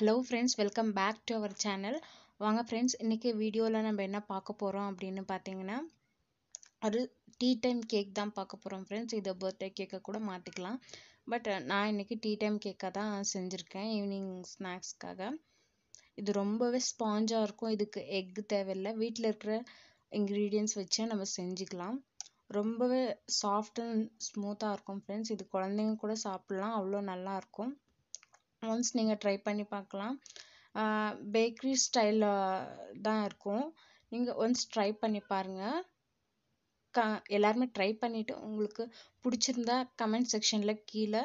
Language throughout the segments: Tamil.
Hello friends welcome back to our channel வாங்க ஃப்ரெண்ட்ஸ் இன்றைக்கி வீடியோவில் நம்ம என்ன பார்க்க போகிறோம் அப்படின்னு பார்த்தீங்கன்னா ஒரு டீ டைம் கேக் தான் பார்க்க போகிறோம் ஃப்ரெண்ட்ஸ் இதை பர்த்டே cake கூட மாற்றிக்கலாம் பட் நான் இன்றைக்கி டீ டைம் கேக்காக தான் செஞ்சுருக்கேன் ஈவினிங் காக. இது ரொம்பவே ஸ்பாஞ்சாக இருக்கும் இதுக்கு எக் தேவில்ல, வீட்டில் இருக்கிற இன்க்ரீடியன்ஸ் வச்சு நம்ம செஞ்சுக்கலாம் ரொம்பவே சாஃப்ட் அண்ட் ஸ்மூத்தாக இருக்கும் ஃப்ரெண்ட்ஸ் இது குழந்தைங்க கூட சாப்பிட்லாம் அவ்வளோ நல்லாயிருக்கும் ஒன்ஸ் நீங்கள் ட்ரை பண்ணி பார்க்கலாம் பேக்கரி ஸ்டைலில் தான் இருக்கும் நீங்கள் ஒன்ஸ் ட்ரை பண்ணி பாருங்கள் க எல்லாருமே ட்ரை பண்ணிவிட்டு உங்களுக்கு பிடிச்சிருந்தா கமெண்ட் செக்ஷனில் கீழே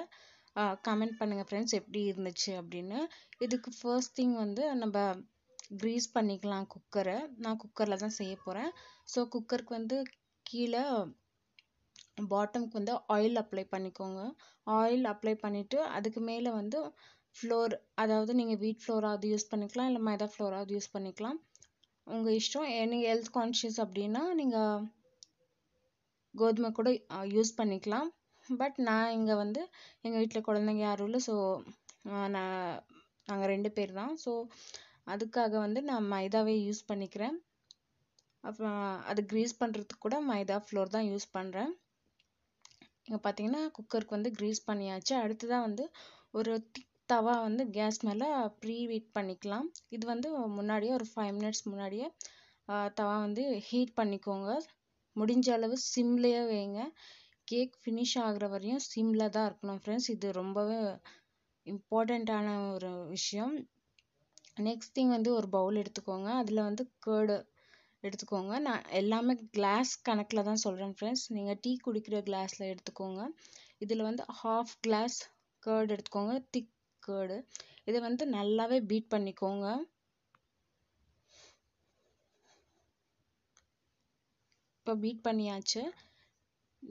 கமெண்ட் பண்ணுங்கள் ஃப்ரெண்ட்ஸ் எப்படி இருந்துச்சு அப்படின்னு இதுக்கு ஃபர்ஸ்ட் திங் வந்து நம்ம க்ரீஸ் பண்ணிக்கலாம் குக்கரை நான் குக்கரில் தான் செய்ய போகிறேன் ஸோ குக்கருக்கு வந்து கீழே பாட்டம்க்கு வந்து ஆயில் அப்ளை பண்ணிக்கோங்க ஆயில் அப்ளை பண்ணிவிட்டு அதுக்கு மேலே வந்து ஃப்ளோர் அதாவது நீங்கள் வீட் ஃப்ளோராவது யூஸ் பண்ணிக்கலாம் இல்லை மைதா ஃப்ளோராவது யூஸ் பண்ணிக்கலாம் உங்கள் இஷ்டம் நீங்கள் ஹெல்த் கான்ஷியஸ் அப்படின்னா நீங்கள் கோதுமை கூட யூஸ் பண்ணிக்கலாம் பட் நான் இங்கே வந்து எங்கள் வீட்டில் குழந்தைங்க யாரும் இல்லை ஸோ நான் நாங்கள் ரெண்டு பேர் தான் ஸோ அதுக்காக வந்து நான் மைதாவே யூஸ் பண்ணிக்கிறேன் அப்புறம் அது க்ரீஸ் பண்ணுறதுக்கு கூட மைதா ஃப்ளோர் தான் யூஸ் பண்ணுறேன் இங்கே பார்த்தீங்கன்னா குக்கருக்கு வந்து க்ரீஸ் பண்ணியாச்சு அடுத்ததாக வந்து ஒரு திக் தவா வந்து கேஸ் மேலே ப்ரீ ஹீட் பண்ணிக்கலாம் இது வந்து முன்னாடியே ஒரு ஃபைவ் மினிட்ஸ் முன்னாடியே தவா வந்து ஹீட் பண்ணிக்கோங்க முடிஞ்ச அளவு சிம்லேயே வைங்க கேக் ஃபினிஷ் ஆகிற வரையும் சிம்மில் தான் இருக்கணும் ஃப்ரெண்ட்ஸ் இது ரொம்பவே இம்பார்ட்டண்ட்டான ஒரு விஷயம் நெக்ஸ்ட் திங் வந்து ஒரு பவுல் எடுத்துக்கோங்க அதில் வந்து கேர்டு எடுத்துக்கோங்க நான் எல்லாமே கிளாஸ் கணக்கில் தான் சொல்கிறேன் ஃப்ரெண்ட்ஸ் நீங்கள் டீ குடிக்கிற கிளாஸில் எடுத்துக்கோங்க இதில் வந்து ஹாஃப் கிளாஸ் கேர்டு எடுத்துக்கோங்க திக் கேர்டு இதை வந்து நல்லாவே பீட் பண்ணிக்கோங்க இப்போ பீட் பண்ணியாச்சு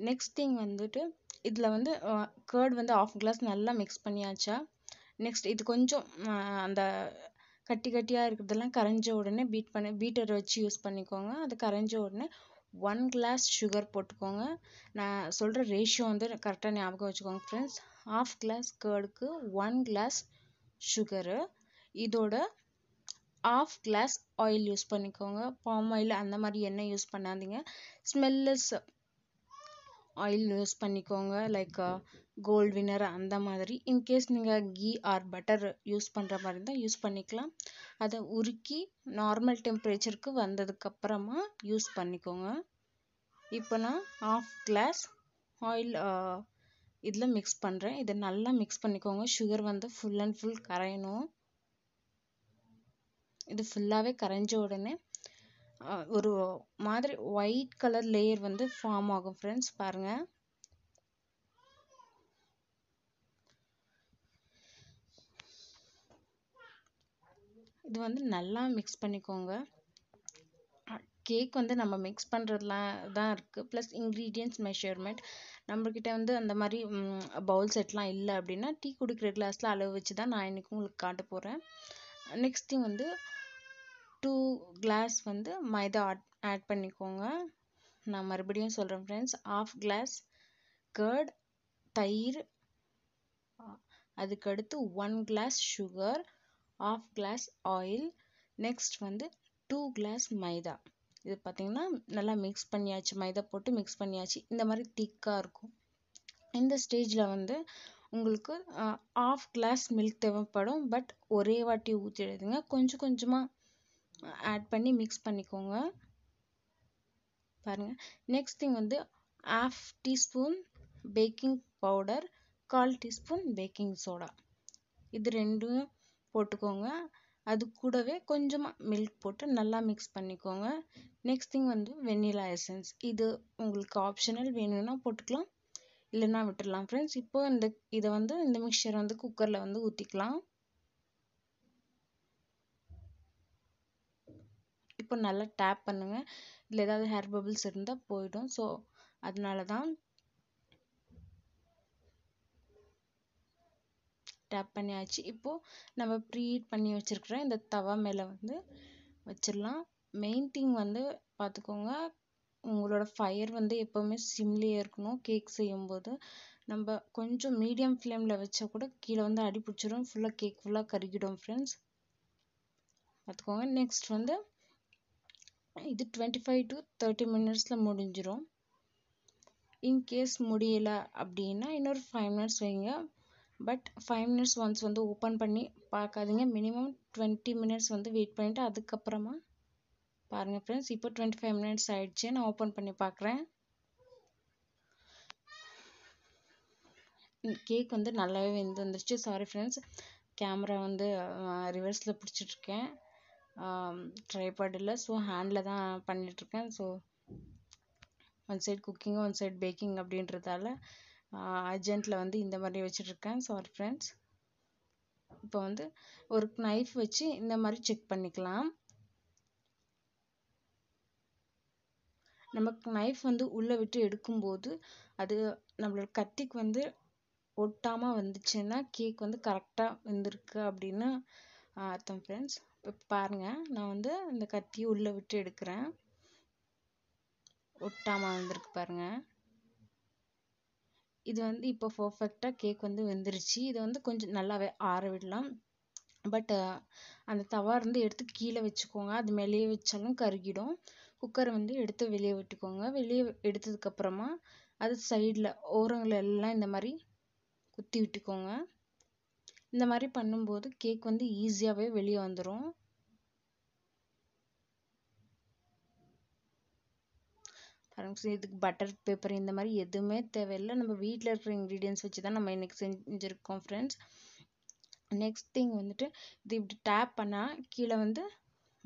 நெக்ஸ்ட் திங் வந்துட்டு இதில் வந்து கர்டு வந்து ஆஃப் கிளாஸ் நல்லா மிக்ஸ் பண்ணியாச்சா நெக்ஸ்ட் இது கொஞ்சம் அந்த கட்டி கட்டியாக இருக்கிறதெல்லாம் கரைஞ்ச உடனே பீட் பண்ணி பீட்டர் வச்சு யூஸ் பண்ணிக்கோங்க அது கரைஞ்ச உடனே ஒன் கிளாஸ் சுகர் போட்டுக்கோங்க நான் சொல்கிற ரேஷியோ வந்து கரெக்டாக ஞாபகம் வச்சுக்கோங்க ஃப்ரெண்ட்ஸ் ஹாஃப் கிளாஸ் கேர்டுக்கு ஒன் கிளாஸ் சுகரு இதோட ஹாஃப் கிளாஸ் ஆயில் யூஸ் பண்ணிக்கோங்க பாம் ஆயில் அந்த மாதிரி எண்ணெய் யூஸ் பண்ணாதீங்க ஸ்மெல்லஸ் ஆயில் யூஸ் பண்ணிக்கோங்க லைக் கோல்டு வினர் அந்த மாதிரி இன்கேஸ் நீங்கள் கீ ஆர் பட்டர் யூஸ் பண்ணுற மாதிரி இருந்தால் யூஸ் பண்ணிக்கலாம் அதை உருக்கி நார்மல் டெம்பரேச்சருக்கு வந்ததுக்கப்புறமா யூஸ் பண்ணிக்கோங்க இப்போ நான் ஹாஃப் கிளாஸ் ஆயில் இதில் மிக்ஸ் பண்ணுறேன் இதை நல்லா மிக்ஸ் பண்ணிக்கோங்க சுகர் வந்து ஃபுல் அண்ட் ஃபுல் கரையணும் இது ஃபுல்லாகவே கரைஞ்ச உடனே ஒரு மாதிரி ஒயிட் கலர் லேயர் வந்து ஃபார்ம் ஆகும் ஃப்ரெண்ட்ஸ் பாருங்கள் இது வந்து நல்லா மிக்ஸ் பண்ணிக்கோங்க கேக் வந்து நம்ம மிக்ஸ் பண்ணுறதுல தான் இருக்குது ப்ளஸ் இன்க்ரீடியன்ட்ஸ் மெஷர்மெண்ட் நம்மக்கிட்ட வந்து அந்த மாதிரி பவுல் செட்லாம் இல்லை அப்படின்னா டீ குடிக்கிற கிளாஸில் அளவு வச்சு தான் நான் இன்றைக்கி உங்களுக்கு காட்ட போகிறேன் நெக்ஸ்ட் திங் வந்து டூ கிளாஸ் வந்து மைதா ஆட் பண்ணிக்கோங்க நான் மறுபடியும் சொல்கிறேன் ஃப்ரெண்ட்ஸ் ஆஃப் கிளாஸ் கர்ட் தயிர் அதுக்கடுத்து one glass sugar half glass oil next வந்து டூ கிளாஸ் மைதா இது பார்த்திங்கன்னா நல்லா மிக்ஸ் பண்ணியாச்சு மைதா போட்டு மிக்ஸ் பண்ணியாச்சு இந்த மாதிரி திக்காக இருக்கும் இந்த ஸ்டேஜில் வந்து உங்களுக்கு ஆஃப் கிளாஸ் மில்க் தேவைப்படும் பட் ஒரே வாட்டி ஊற்றிடுதுங்க கொஞ்சம் கொஞ்சமாக ஆட் பண்ணி மிக்ஸ் பண்ணிக்கோங்க பாருங்கள் நெக்ஸ்ட் திங் வந்து ஆஃப் டீஸ்பூன் பேக்கிங் பவுடர் கால் டீஸ்பூன் பேக்கிங் சோடா இது ரெண்டும் போட்டுக்கோங்க அது கூடவே கொஞ்சமாக மில்க் போட்டு நல்லா மிக்ஸ் பண்ணிக்கோங்க நெக்ஸ்ட் திங் வந்து வெண்ணிலா எசன்ஸ் இது உங்களுக்கு ஆப்ஷனல் வேணும்னா போட்டுக்கலாம் இல்லைன்னா விட்டுடலாம் ஃப்ரெண்ட்ஸ் இப்போ இந்த இதை வந்து இந்த மிக்சர் வந்து குக்கரில் வந்து ஊற்றிக்கலாம் இப்போ நல்லா டேப் பண்ணுங்கள் இல்லை ஏதாவது ஹேர் பபிள்ஸ் இருந்தால் போயிடும் ஸோ அதனால தான் டேப் பண்ணியாச்சு இப்போது நம்ம ப்ரீஹீட் பண்ணி வச்சுருக்குற இந்த தவா மேலே வந்து வச்சிடலாம் மெயின் திங் வந்து பார்த்துக்கோங்க உங்களோட ஃபயர் வந்து எப்போவுமே சிம்லேயே இருக்கணும் கேக் செய்யும்போது நம்ம கொஞ்சம் மீடியம் ஃப்ளேமில் வச்சா கூட கீழே வந்து அடி பிடிச்சிரும் ஃபுல்லாக கேக் ஃபுல்லாக கருகிடும் ஃப்ரெண்ட்ஸ் பார்த்துக்கோங்க நெக்ஸ்ட் வந்து இது டுவெண்ட்டி ஃபைவ் டு தேர்ட்டி மினிட்ஸில் முடிஞ்சிடும் இன்கேஸ் முடியலை அப்படின்னா இன்னொரு ஃபைவ் மினிட்ஸ் வைங்க பட் ஃபைவ் மினிட்ஸ் ஒன்ஸ் வந்து ஓப்பன் பண்ணி பார்க்காதீங்க மினிமம் டுவெண்ட்டி மினிட்ஸ் வந்து வெயிட் பண்ணிவிட்டு அதுக்கப்புறமா பாருங்கள் ஃப்ரெண்ட்ஸ் இப்போ டுவெண்ட்டி ஃபைவ் மினிட்ஸ் ஆகிடுச்சு நான் ஓப்பன் பண்ணி பார்க்குறேன் கேக் வந்து நல்லாவே வெந்து வந்துருச்சு சாரி ஃப்ரெண்ட்ஸ் கேமரா வந்து ரிவர்ஸில் பிடிச்சிட்ருக்கேன் ட்ரைபாடில் ஸோ ஹேண்டில் தான் பண்ணிகிட்ருக்கேன் so one side cooking one side baking அப்படின்றதால அர்ஜென்ட்டில் வந்து இந்த மாதிரி வச்சுட்ருக்கேன் சாரி ஃப்ரெண்ட்ஸ் இப்போ வந்து ஒரு நைஃப் வச்சு இந்த மாதிரி செக் பண்ணிக்கலாம் நமக்கு நைஃப் வந்து உள்ளே விட்டு எடுக்கும்போது அது நம்மளோட கத்திக்கு வந்து ஒட்டாமல் வந்துச்சுன்னா கேக் வந்து கரெக்டாக வந்திருக்கு அப்படின்னு அர்த்தம் ஃப்ரெண்ட்ஸ் இப்போ பாருங்கள் நான் வந்து இந்த கத்தியை உள்ளே விட்டு எடுக்கிறேன் ஒட்டாமல் வந்திருக்கு பாருங்கள் இது வந்து இப்போ பர்ஃபெக்டாக கேக் வந்து வெந்துருச்சு இதை வந்து கொஞ்சம் நல்லாவே ஆற விடலாம் பட் அந்த தவா இருந்து எடுத்து கீழே வச்சுக்கோங்க அது மேலேயே வச்சாலும் கருகிடும் குக்கரை வந்து எடுத்து வெளியே விட்டுக்கோங்க வெளியே எடுத்ததுக்கப்புறமா அது சைடில் ஓரங்கள் எல்லாம் இந்த மாதிரி குத்தி விட்டுக்கோங்க இந்த மாதிரி பண்ணும்போது கேக் வந்து ஈஸியாகவே வெளியே வந்துடும் இதுக்கு பட்டர் பேப்பர் இந்த மாதிரி எதுவுமே தேவையில்லை நம்ம வீட்டில் இருக்கிற இன்க்ரீடியன்ஸ் வச்சு தான் நம்ம இன்றைக்கி செஞ்சுருக்கோம் ஃப்ரெண்ட்ஸ் நெக்ஸ்ட் திங் வந்துட்டு இது இப்படி டேப் பண்ணால் கீழே வந்து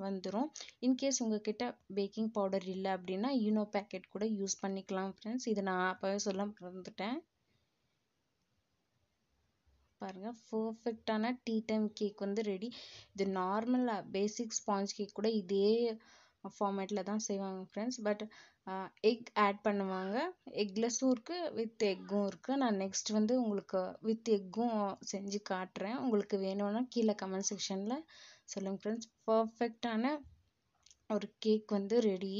வந்துடும் இன்கேஸ் உங்ககிட்ட பேக்கிங் பவுடர் இல்லை அப்படின்னா யூனோ பேக்கெட் கூட யூஸ் பண்ணிக்கலாம் ஃப்ரெண்ட்ஸ் இதை நான் அப்போவே சொல்ல மறந்துட்டேன் பாருங்கள் பர்ஃபெக்டான டீ டைம் கேக் வந்து ரெடி இது நார்மலாக பேசிக் ஸ்பாஞ்ச் கேக் கூட இதே ஃபார்மேட்டில் தான் செய்வாங்க ஃப்ரெண்ட்ஸ் பட் எக் ஆட் பண்ணுவாங்க எக்லெஸ்ஸும் இருக்குது வித் எக்கும் இருக்குது நான் நெக்ஸ்ட் வந்து உங்களுக்கு வித் எக்கும் செஞ்சு காட்டுறேன் உங்களுக்கு வேணும்னா கீழே கமெண்ட் செக்ஷனில் சொல்லுங்கள் ஃப்ரெண்ட்ஸ் பர்ஃபெக்டான ஒரு கேக் வந்து ரெடி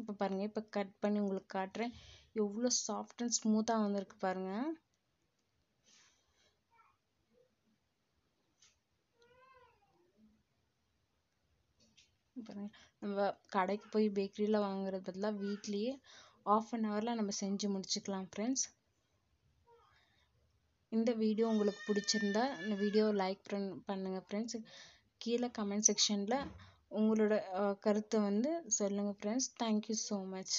இப்போ பாருங்கள் இப்போ கட் பண்ணி உங்களுக்கு காட்டுறேன் எவ்வளோ சாஃப்ட் அண்ட் ஸ்மூத்தாக வந்திருக்கு பாருங்கள் நம்ம கடைக்கு போய் பேக்கரியில் வாங்குறது பதிலாக வீட்லேயே ஆஃப் அன் ஹவரில் நம்ம செஞ்சு முடிச்சுக்கலாம் ஃப்ரெண்ட்ஸ் இந்த வீடியோ உங்களுக்கு பிடிச்சிருந்தா இந்த வீடியோவை லைக் பண்ணுங்கள் ஃப்ரெண்ட்ஸ் கீழே கமெண்ட் செக்ஷனில் உங்களோட கருத்தை வந்து சொல்லுங்கள் ஃப்ரெண்ட்ஸ் தேங்க்யூ ஸோ மச்